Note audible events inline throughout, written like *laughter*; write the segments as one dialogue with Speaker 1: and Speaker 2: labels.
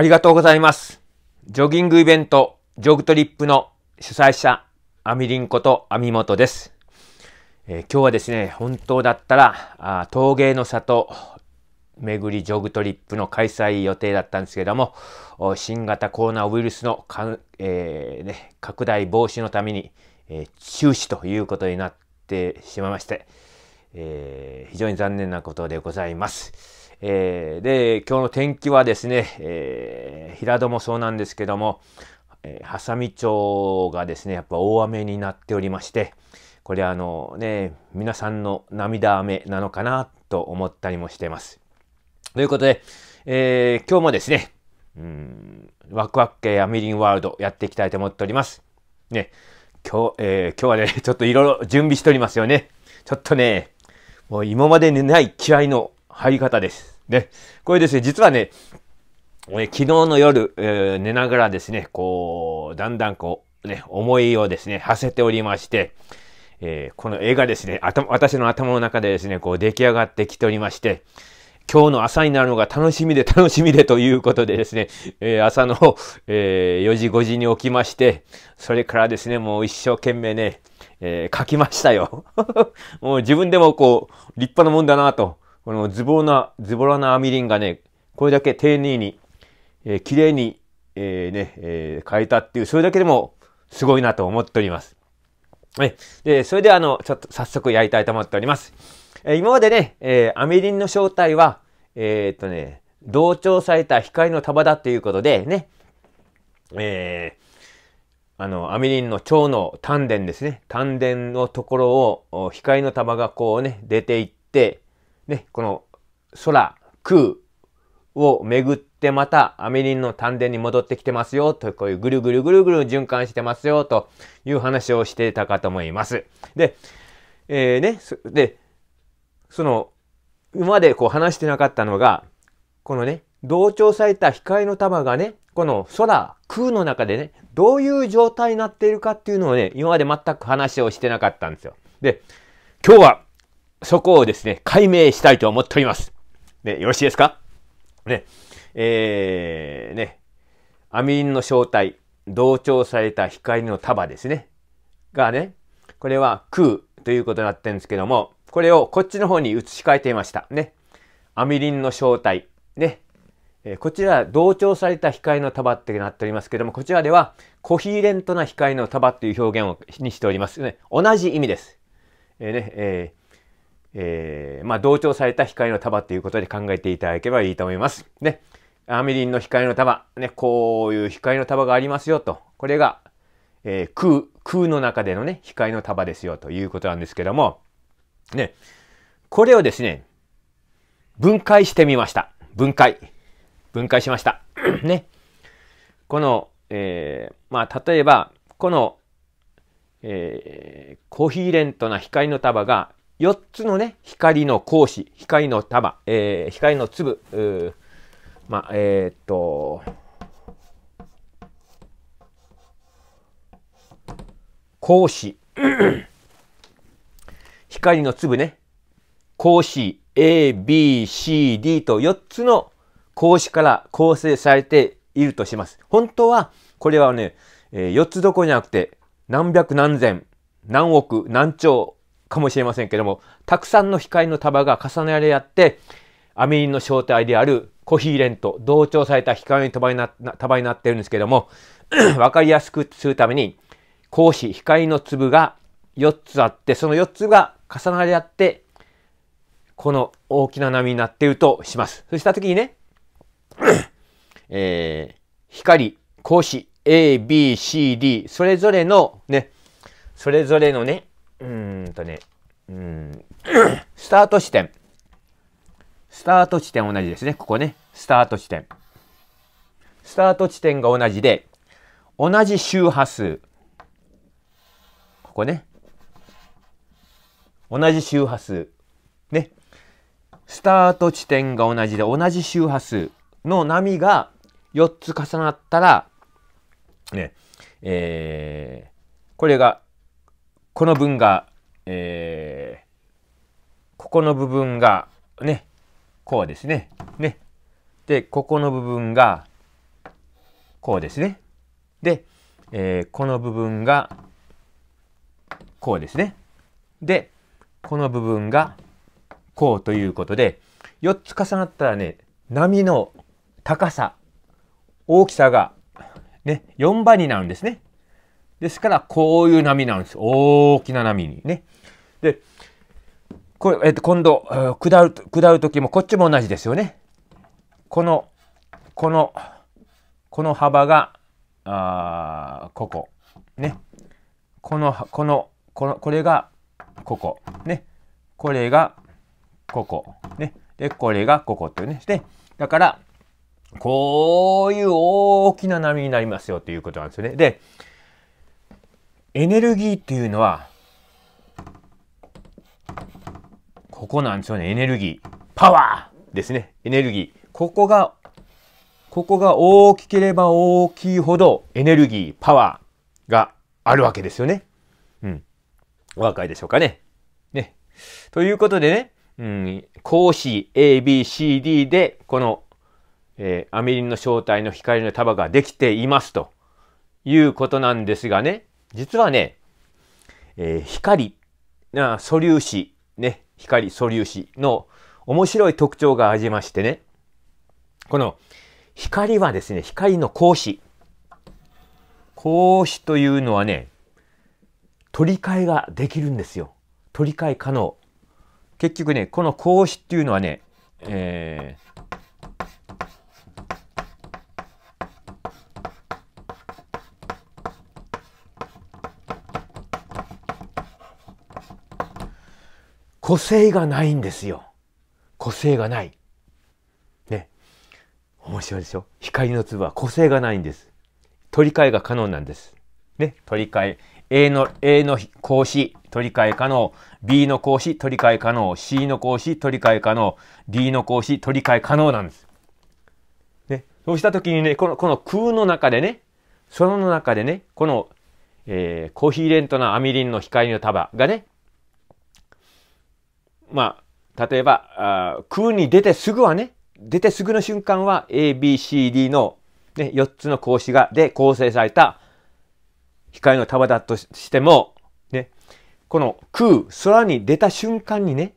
Speaker 1: ありがとうございます。ジョギングイベント、ジョグトリップの主催者、アミリンこと網本です、えー、今日はですね、本当だったら、あ陶芸の里巡りジョグトリップの開催予定だったんですけども、新型コロナウイルスのか、えー、ね、拡大防止のために、えー、中止ということになってしまいまして、え非常に残念なことでございます。えー、で、今日の天気はですね、えー、平戸もそうなんですけども、えー、波佐見町がですね、やっぱ大雨になっておりまして、これあのね、皆さんの涙雨なのかなと思ったりもしてます。ということで、えー、今日もですね、うん、ワクワク系アミリンワールドやっていきたいと思っております。ね、今日、えー、今日はね、*laughs* ちょっといろいろ準備しておりますよね。ちょっとね、もう今までにない気合の入り方です。ね、これですね、実はね、え昨日の夜、えー、寝ながらですね、こう、だんだんこう、ね、思いをですね、馳せておりまして、えー、この絵がですね、私の頭の中でですね、こう出来上がってきておりまして、今日の朝になるのが楽しみで楽しみでということでですね、えー、朝の、え4時5時に起きまして、それからですね、もう一生懸命ね、え書きましたよ。*laughs* もう自分でもこう、立派なもんだなと。このズボラな、ズボラなアミリンがね、これだけ丁寧に、えー、綺麗に、えー、ね、えー、変えたっていう、それだけでもすごいなと思っております。え、で、それであの、ちょっと早速やりたいと思っております。えー、今までね、えー、アミリンの正体は、えー、っとね、同調された光の束だっていうことでね、えー、あの、アミリンの腸の丹田ですね。丹田のところを、光の玉がこうね、出ていって、ね、この空、空を巡ってまたアミリンの丹田に戻ってきてますよと、こういうぐるぐるぐるぐる循環してますよという話をしてたかと思います。で、えー、ね、で、その、今までこう話してなかったのが、このね、同調された光の玉がね、この空、空の中でね、どういう状態になっているかっていうのをね、今まで全く話をしてなかったんですよ。で、今日はそこをですね、解明したいと思っております。ね、よろしいですかね、えー、ね、アミリンの正体、同調された光の束ですね。がね、これは空ということになってるんですけども、これをこっちの方に移し替えていました。ね。アミリンの正体。ね。えー、こちら、同調された光の束ってなっておりますけども、こちらでは、コヒーレントな光の束という表現をにしております。ね。同じ意味です。えー、ね、えー、えー、まあ、同調された光の束ということで考えていただければいいと思います。ね。アミリンの光の束。ね、こういう光の束がありますよと。これが、えー、空、空の中でのね、光の束ですよということなんですけども、ね。これをですね、分解してみました。分解。分解しました。*clears throat* ね。この、えー、まあ、例えば、この、えー、コヒーレントな光の束が4つのね、光の光子、光の束、えー、光の粒、まあ、えー、っと、光子、*coughs* 光の粒ね、光子 A、B、C、D と4つの格子から構成されているとします。本当は、これはね、えー、4つどころじゃなくて、何百何千、何億、何兆、かもしれませんけども、たくさんの光の束が重ねられ合って、アミリンの正体であるコヒーレント、同調された光の束にな束になってるんですけども、*clears throat* わかりやすくするために、光子、光の粒が4つあって、その4つが重なり合って、この大きな波になっているとします。そうした時にね、*clears throat* えー、光、光子、A、B、C、D、それぞれのね、それぞれのね、うんとね、うん、スタート地点。スタート地点同じですね。ここね。スタート地点。スタート地点が同じで、同じ周波数。ここね。同じ周波数。ね。スタート地点が同じで、同じ周波数の波が4つ重なったら、ね、えー、これがこの文が、えー、ここの部分がねこうですね。ね。でここの部分がこうですね。で、えー、この部分がこうですね。でこの部分がこうということで4つ重なったらね波の高さ大きさがね4倍になるんですね。ですから、こういう波なんです。大きな波にね。で、これ、えっと、今度、下る、下る時も、こっちも同じですよね。この、この、この幅が、あここ。ね。この、この、この、これが、ここ。ね。これが、ここ。ね。で、これが、ここっていうね。で、だから、こういう大きな波になりますよということなんですよね。で、エネルギーっていうのは、ここなんですよね。エネルギー。パワーですね。エネルギー。ここが、ここが大きければ大きいほどエネルギー、パワーがあるわけですよね。うん。お分かりでしょうかね。ね。ということでね、うん、講師 ABCD で、この、えー、アミリンの正体の光の束ができていますということなんですがね。実はね、えー、光、な素粒子、ね、光素粒子の面白い特徴がありましてね、この光はですね、光の光子。光子というのはね、取り替えができるんですよ。取り替え可能。結局ね、この光子っていうのはね、えー、個性がないんですよ。個性がない。ね。面白いでしょ光の粒は個性がないんです。取り替えが可能なんです。ね。取り替え。A の、A の格子、取り替え可能。B の格子、取り替え可能。C の格子、取り替え可能。D の格子、取り替え可能なんです。ね。そうした時にね、この、この空の中でね、その中でね、この、えー、コヒーレントのアミリンの光の束がね、まあ、例えば、空に出てすぐはね、出てすぐの瞬間は ABCD の、ね、4つの格子が、で構成された光の束だとしても、ね、この空、空に出た瞬間にね、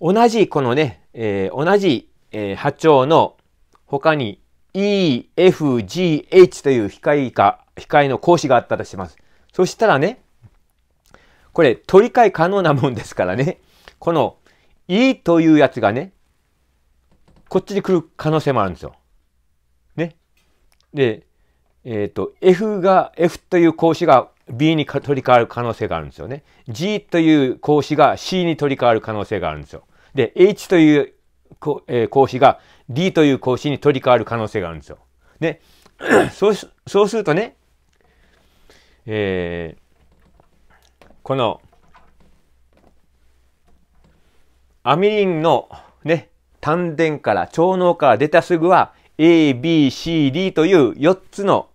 Speaker 1: 同じこのね、えー、同じ、えー、波長の他に E、F、G、H という光か、光の格子があったとします。そしたらね、これ取り替え可能なもんですからね。この「E というやつがねこっちに来る可能性もあるんですよ。ね。で、えっ、ー、と F が F という格子が B に取り替わる可能性があるんですよね。G という格子が C に取り替わる可能性があるんですよ。で H という格子が D という格子に取り替わる可能性があるんですよ。で *clears throat* そうそうするとね、えー、このアミリンのね、丹田から超脳から出たすぐは A、B、C、D という4つの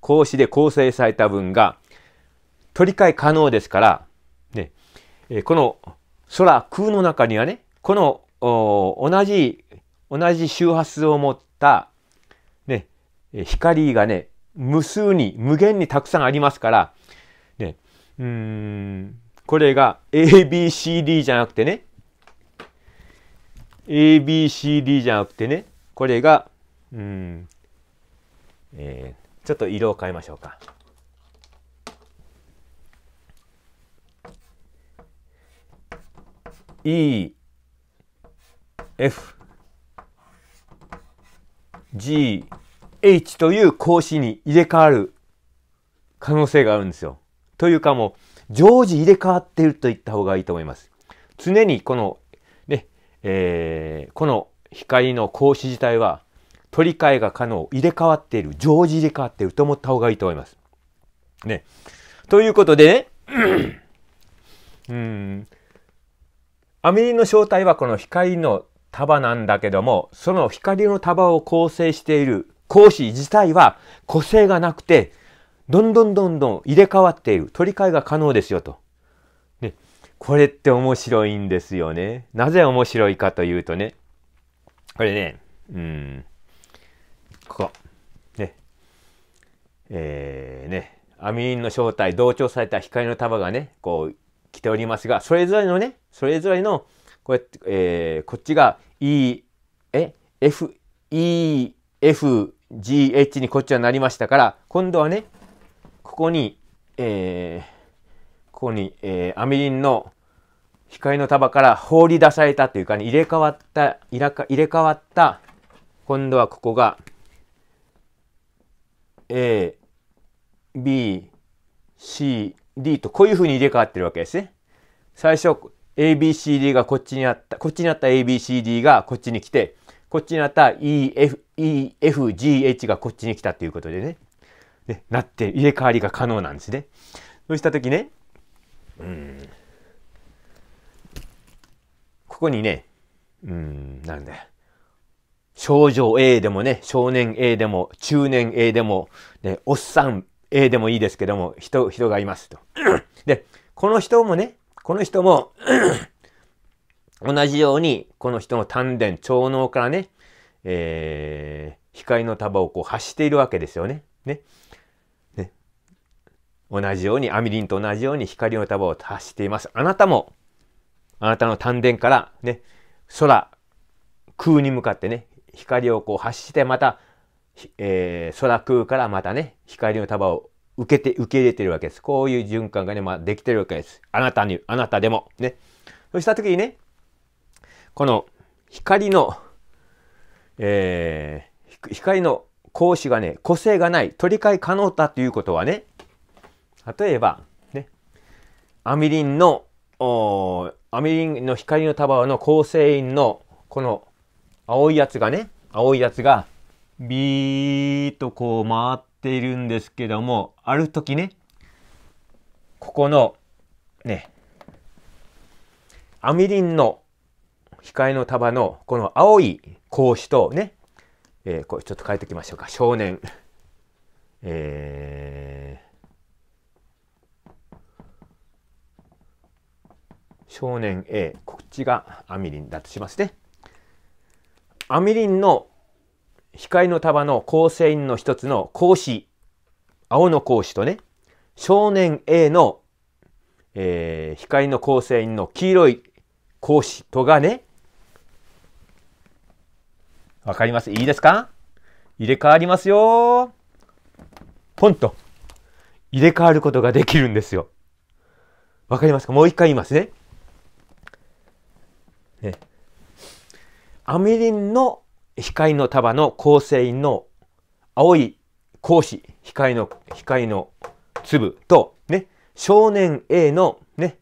Speaker 1: 格子で構成された分が取り替え可能ですから、ね、えこの空、空の中にはね、この同じ、同じ周波数を持った、ね、光がね、無数に、無限にたくさんありますから、ね、うん、これが ABCD じゃなくてね、ABCD じゃなくてねこれがうん、えー、ちょっと色を変えましょうか。E F G H という格子に入れ替わる可能性があるんですよ。というかもう常時入れ替わっていると言った方がいいと思います。常にこのえー、この光の格子自体は取り替えが可能入れ替わっている常時入れ替わっていると思った方がいいと思います。ね。ということで、ね、*clears throat* うんアミリの正体はこの光の束なんだけどもその光の束を構成している格子自体は個性がなくてどんどんどんどん入れ替わっている取り替えが可能ですよと。これって面白いんですよね。なぜ面白いかというとね、これね、うん、ここ、ね、えー、ね、アミリンの正体、同調された光の束がね、こう、来ておりますが、それぞれのね、それぞれの、こうやって、えー、こっちが E、え、F、E、F、G、H にこっちはなりましたから、今度はね、ここに、えー、ここに、えー、アミリンの光の束から放り出されたというかね、入れ替わった、入れ替わった、今度はここが、A、B、C、D とこういうふうに入れ替わってるわけですね。最初、ABCD がこっちにあった、こっちにあった ABCD がこっちに来て、こっちにあった EF、EFGH がこっちに来たということでね。ね、なって入れ替わりが可能なんですね。そうしたときね、ここにね、うん、なんだ少女 A でもね、少年 A でも、中年 A でも、ね、おっさん A でもいいですけども、人、人がいますと。で、この人もね、この人も同じように、この人の丹田、腸脳からね、えー、光の束をこう発しているわけですよね。ね。同じようにアミリンと同じように光の束を発しています。あなたも、あなたの丹田からね、空、空に向かってね、光をこう発してまた、えー、空空からまたね、光の束を受けて、受け入れてるわけです。こういう循環がね、まあ、できてるわけです。あなたに、あなたでも。ね。そうした時にね、この光の、えー、光の光子がね、個性がない、取り替え可能だということはね、例えば、ね、アミリンの、アミリンの光の束の構成員のこの青いやつがね、青いやつがビーッとこう回っているんですけども、ある時ね、ここのね、アミリンの光の束のこの青い格子とね、えー、これちょっと変えておきましょうか。少年。えー少年 A こっちがアミリンだとしまして、ね、アミリンの光の束の構成員の一つの格子青の格子とね少年 A の、えー、光の構成員の黄色い格子とがねわかりますいいですか入れ替わりますよポンと入れ替わることができるんですよ。わかりますかもう一回言いますね。アミリンの光の束の構成員の青い格子光の光の粒とね少年 A のね、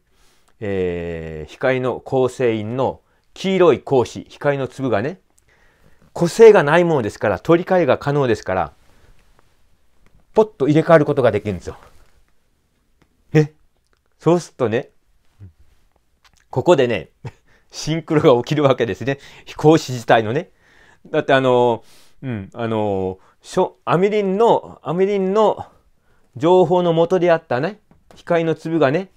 Speaker 1: えー、光の構成員の黄色い格子光の粒がね個性がないものですから取り替えが可能ですからポッと入れ替わることができるんですよ。ね。そうするとねここでねシンクロが起きるわけですね。飛行士自体のね。だってあの、うん、あの、アミリンの、アミリンの情報の元であったね、光の粒がね、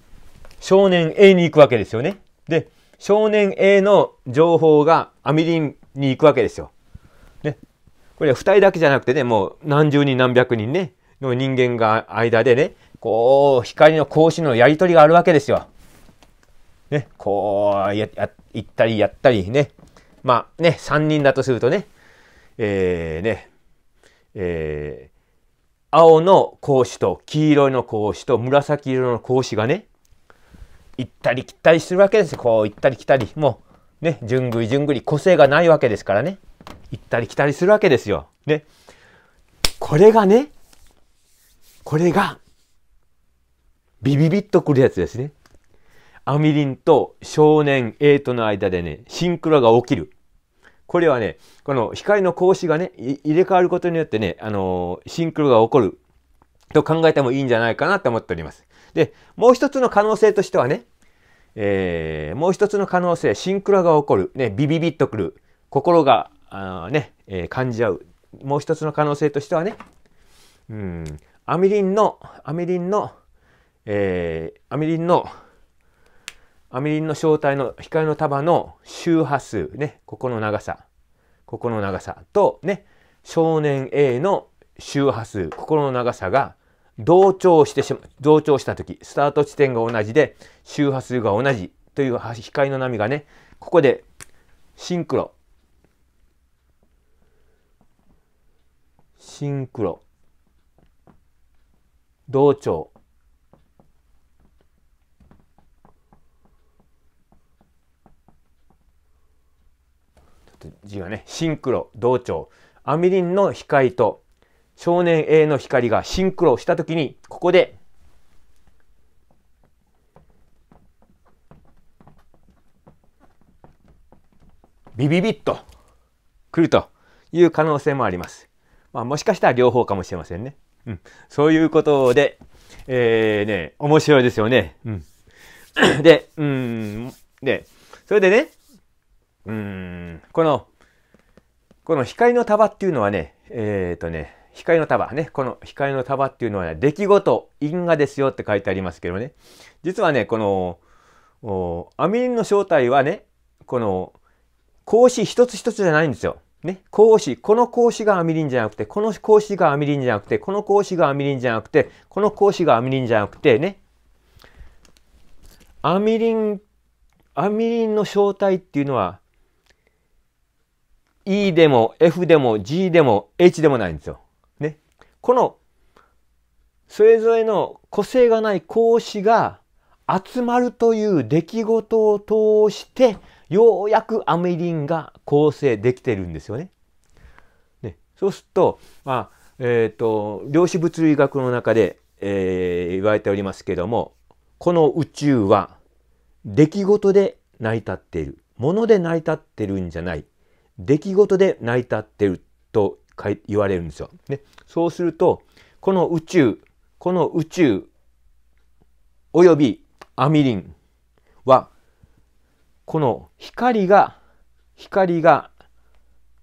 Speaker 1: 少年 A に行くわけですよね。で、少年 A の情報がアミリンに行くわけですよ。ね。これ2人だけじゃなくてね、もう何十人何百人ね、の人間が間でね、こう、光の格子のやり取りがあるわけですよ。ね、こう、や、や、行ったりやったりね。まあね、3人だとするとね、えー、ね、えー、青の格子と黄色の格子と紫色の格子がね、行ったり来たりするわけですよ。こう行ったり来たり、もうね、順繰り順繰り個性がないわけですからね、行ったり来たりするわけですよ。ね。これがね、これが、ビビビッとくるやつですね。アミリンと少年 A との間でね、シンクロが起きる。これはね、この光の格子がね、入れ替わることによってね、あのー、シンクロが起こると考えてもいいんじゃないかなと思っております。で、もう一つの可能性としてはね、えー、もう一つの可能性、シンクロが起こる、ね、ビビビッとくる、心が、あね、えー、感じ合う。もう一つの可能性としてはね、うん、アミリンの、アミリンの、えー、アミリンの、アミリンの正体の光の束の周波数ね、ここの長さ、ここの長さとね、少年 A の周波数、ここの長さが同調してしま、同調した時、スタート地点が同じで周波数が同じという光の波がね、ここでシンクロ。シンクロ。同調。字はね、シンクロ、同調。アミリンの光と少年 A の光がシンクロした時に、ここで、ビビビッと来るという可能性もあります。まあ、もしかしたら両方かもしれませんね。うん、そういうことで、えー、ね、面白いですよね。うん、で、うん、で、それでね、うん、この、この光の束っていうのはね、えっ、ー、とね、光の束ね、この光の束っていうのは、ね、出来事、因果ですよって書いてありますけどね、実はね、この、おアミリンの正体はね、この、格子一つ一つじゃないんですよ。ね、格子、この格子がアミリンじゃなくて、この格子がアミリンじゃなくて、この格子がアミリンじゃなくて、この格子がアミリンじゃなくてね、アミリン、アミリンの正体っていうのは、E でも F でも G でも H でもないんですよ。ね。このそれぞれの個性がない講子が集まるという出来事を通してようやくアメリンが構成できてるんですよね。ねそうすると,、まあえーと、量子物理学の中で、えー、言われておりますけどもこの宇宙は出来事で成り立っているもので成り立ってるんじゃない出来事で成り立ってると言われるんですよ。ね、そうするとこの宇宙この宇宙およびアミリンはこの光が光が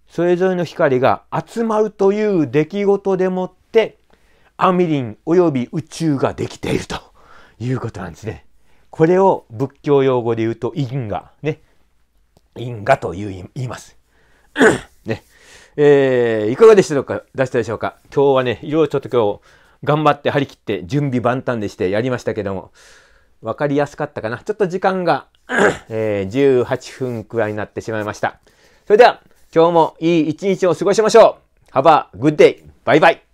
Speaker 1: それぞれの光が集まるという出来事でもってアミリンおよび宇宙ができているということなんですね。これを仏教用語で言うと因果ね因果という言います。ね。えー、いかがでしたかでしたでしょうか今日はね、いろいろちょっと今日、頑張って張り切って準備万端でしてやりましたけども、わかりやすかったかなちょっと時間が、*clears throat* えー、18分くらいになってしまいました。それでは、今日もいい一日を過ごしましょう !Have a good day! バイバイ